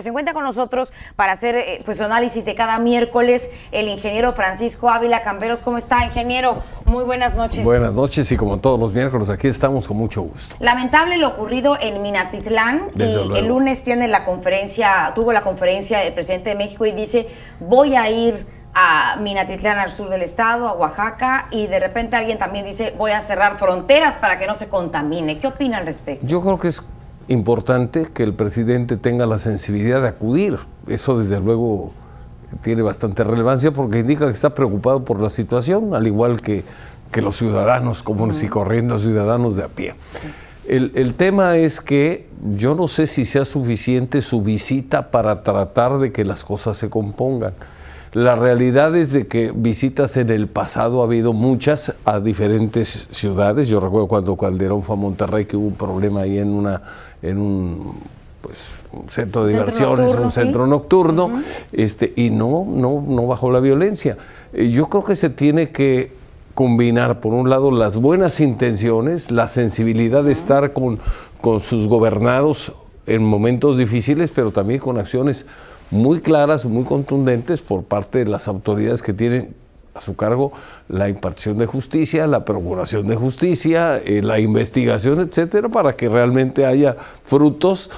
Pues, se encuentra con nosotros para hacer eh, pues análisis de cada miércoles el ingeniero Francisco Ávila Camberos, ¿Cómo está, ingeniero? Muy buenas noches. Buenas noches y como todos los miércoles aquí estamos con mucho gusto. Lamentable lo ocurrido en Minatitlán y el lunes tiene la conferencia, tuvo la conferencia el presidente de México y dice, "Voy a ir a Minatitlán al sur del estado, a Oaxaca, y de repente alguien también dice, voy a cerrar fronteras para que no se contamine. ¿Qué opina al respecto? Yo creo que es importante que el presidente tenga la sensibilidad de acudir. Eso desde luego tiene bastante relevancia porque indica que está preocupado por la situación, al igual que, los ciudadanos comunes y corriendo ciudadanos de a pie. El, el, tema es que yo no sé si sea suficiente su visita para tratar de que las cosas se compongan. La realidad es de que visitas en el pasado ha habido muchas a diferentes ciudades. Yo recuerdo cuando Calderón fue a Monterrey que hubo un problema ahí en una en un pues un centro de diversiones, un centro nocturno, este, y no, no, no bajo la violencia. Eh, yo creo que se tiene que combinar, por un lado, las buenas intenciones, la sensibilidad de estar con, con sus gobernados en momentos difíciles, pero también con acciones muy claras, muy contundentes por parte de las autoridades que tienen a su cargo la impartición de justicia, la procuración de justicia, eh, la investigación, etcétera, para que realmente haya frutos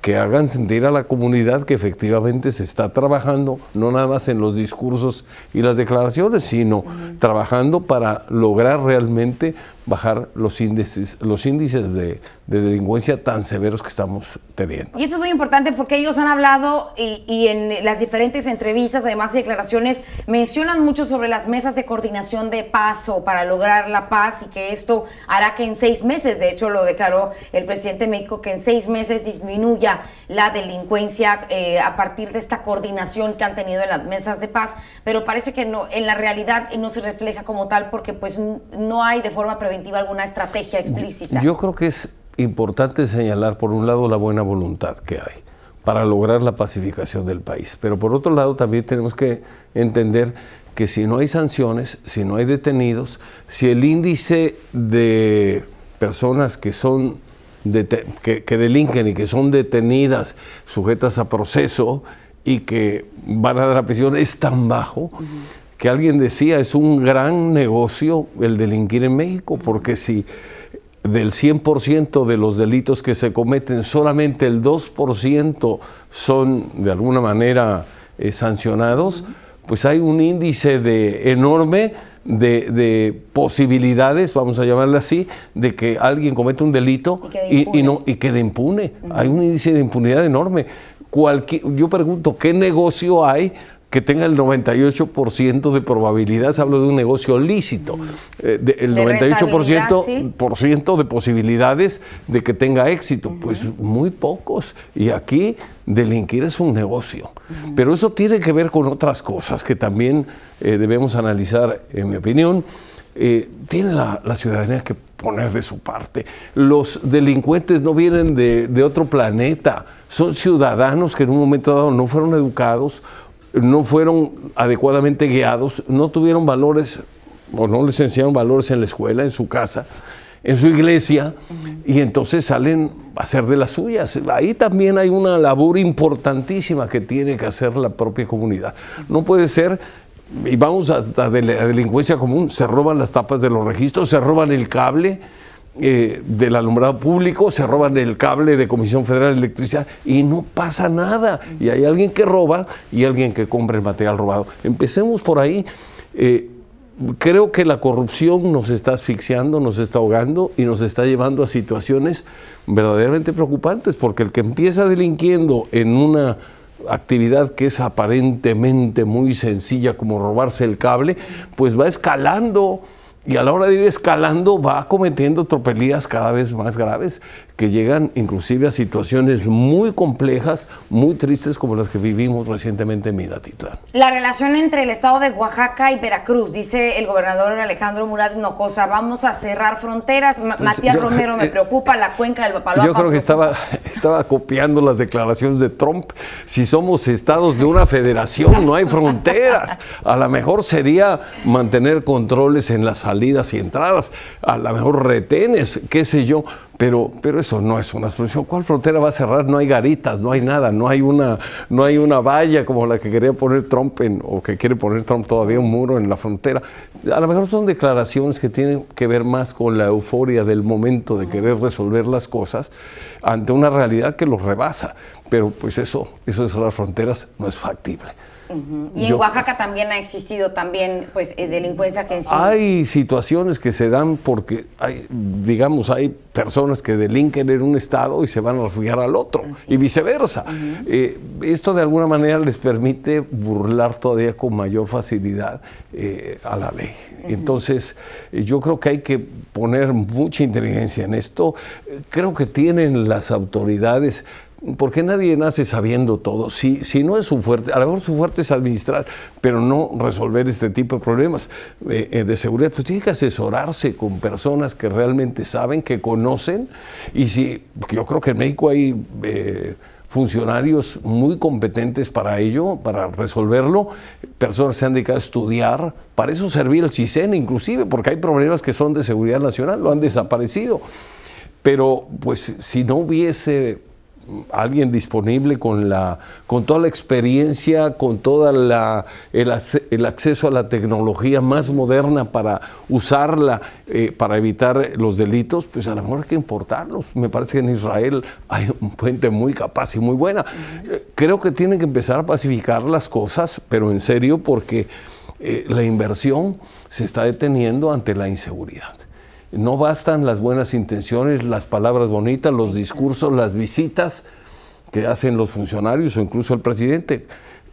que hagan sentir a la comunidad que efectivamente se está trabajando, no nada más en los discursos y las declaraciones, sino trabajando para lograr realmente bajar los índices, los índices de, delincuencia tan severos que estamos teniendo. Y esto es muy importante porque ellos han hablado y, en las diferentes entrevistas, además declaraciones, mencionan mucho sobre las mesas de coordinación de paz o para lograr la paz y que esto hará que en seis meses, de hecho lo declaró el presidente de México, que en seis meses disminuya la delincuencia eh, a partir de esta coordinación que han tenido en las mesas de paz, pero parece que no, en la realidad no se refleja como tal porque pues no hay de forma preventiva alguna estrategia explícita? Yo, creo que es importante señalar, por un lado, la buena voluntad que hay para lograr la pacificación del país. Pero por otro lado, también tenemos que entender que si no hay sanciones, si no hay detenidos, si el índice de personas que son que, delinquen y que son detenidas, sujetas a proceso y que van a la prisión es tan bajo, que alguien decía, es un gran negocio el delinquir en México, porque si del 100% de los delitos que se cometen, solamente el 2% son de alguna manera eh, sancionados, pues hay un índice de enorme de, posibilidades, vamos a llamarle así, de que alguien comete un delito y, no, y quede impune. Hay un índice de impunidad enorme. yo pregunto, ¿qué negocio hay que tenga el 98% de probabilidades, hablo de un negocio lícito, eh, el 98% por ciento de posibilidades de que tenga éxito. Pues muy pocos. Y aquí delinquir es un negocio. Pero eso tiene que ver con otras cosas que también eh, debemos analizar, en mi opinión. Eh, tiene la, ciudadanía que poner de su parte. Los delincuentes no vienen de otro planeta, son ciudadanos que en un momento dado no fueron educados no fueron adecuadamente guiados, no tuvieron valores o no les enseñaron valores en la escuela, en su casa, en su iglesia, y entonces salen a hacer de las suyas. Ahí también hay una labor importantísima que tiene que hacer la propia comunidad. No puede ser y vamos a la delincuencia común, se roban las tapas de los registros, se roban el cable, eh, del alumbrado público, se roban el cable de Comisión Federal de Electricidad y no pasa nada. Y hay alguien que roba y alguien que compra el material robado. Empecemos por ahí. Eh, creo que la corrupción nos está asfixiando, nos está ahogando y nos está llevando a situaciones verdaderamente preocupantes, porque el que empieza delinquiendo en una actividad que es aparentemente muy sencilla como robarse el cable, pues va escalando y a la hora de ir escalando va cometiendo tropelías cada vez más graves que llegan inclusive a situaciones muy complejas, muy tristes como las que vivimos recientemente en Minatitlán. La relación entre el estado de Oaxaca y Veracruz, dice el gobernador Alejandro Murat Hinojosa, vamos a cerrar fronteras. Pues Matías Romero me eh, preocupa, la cuenca del Papaloapan. Yo creo que estaba, estaba copiando las declaraciones de Trump. Si somos estados de una federación, no hay fronteras. A lo mejor sería mantener controles en las salidas y entradas, a lo mejor retenes, qué sé yo, pero, eso no es una solución. ¿Cuál frontera va a cerrar? No hay garitas, no hay nada, no hay una, no hay una valla como la que quería poner Trump o que quiere poner Trump todavía un muro en la frontera. A lo mejor son declaraciones que tienen que ver más con la euforia del momento de querer resolver las cosas ante una realidad que los rebasa. Pero pues eso, eso de cerrar fronteras no es factible. Y en Oaxaca también ha existido también pues eh, delincuencia que Hay situaciones que se dan porque hay, digamos, hay personas que delinquen en un estado y se van a refugiar al otro y viceversa. Eh, esto de alguna manera les permite burlar todavía con mayor facilidad eh, a la ley. Entonces, yo creo que hay que poner mucha inteligencia en esto. Creo que tienen las autoridades porque nadie nace sabiendo todo. Si, si no es su fuerte, a lo mejor su fuerte es administrar, pero no resolver este tipo de problemas eh, eh, de seguridad, pues tiene que asesorarse con personas que realmente saben, que conocen, y si yo creo que en México hay eh, funcionarios muy competentes para ello, para resolverlo, personas se han dedicado a estudiar, para eso servía el CISEN inclusive, porque hay problemas que son de seguridad nacional, lo han desaparecido. Pero pues si no hubiese alguien disponible con, la, con toda la experiencia, con todo el, el, acceso a la tecnología más moderna para usarla, eh, para evitar los delitos, pues a lo mejor hay que importarlos. Me parece que en Israel hay un puente muy capaz y muy buena. Eh, creo que tienen que empezar a pacificar las cosas, pero en serio, porque eh, la inversión se está deteniendo ante la inseguridad. No bastan las buenas intenciones, las palabras bonitas, los discursos, las visitas que hacen los funcionarios o incluso el presidente.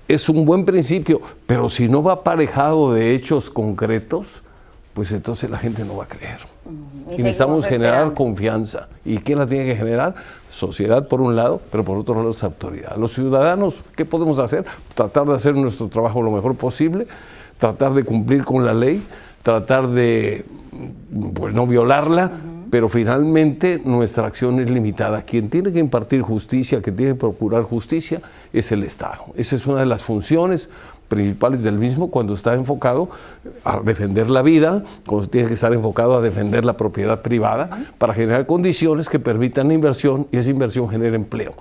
Es un buen principio, pero si no va aparejado de hechos concretos, pues entonces la gente no va a creer. Y, necesitamos generar confianza. ¿Y quién la tiene que generar? Sociedad por un lado, pero por otro lado las autoridad. Los ciudadanos, ¿qué podemos hacer? Tratar de hacer nuestro trabajo lo mejor posible, tratar de cumplir con la ley, tratar de pues, no violarla, pero finalmente nuestra acción es limitada. Quien tiene que impartir justicia, quien tiene que procurar justicia, es el Estado. Esa es una de las funciones principales del mismo cuando está enfocado a defender la vida, cuando tiene que estar enfocado a defender la propiedad privada para generar condiciones que permitan la inversión y esa inversión genere empleo.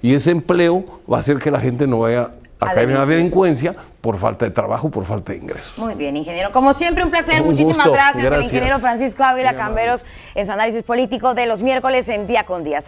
Y ese empleo va a hacer que la gente no vaya Acá hay una delincuencia por falta de trabajo, por falta de ingresos. Muy bien, ingeniero. Como siempre, un placer. Muchísimas gracias, gracias. El ingeniero Francisco Ávila Camberos, en su análisis político de los miércoles en Día con Día.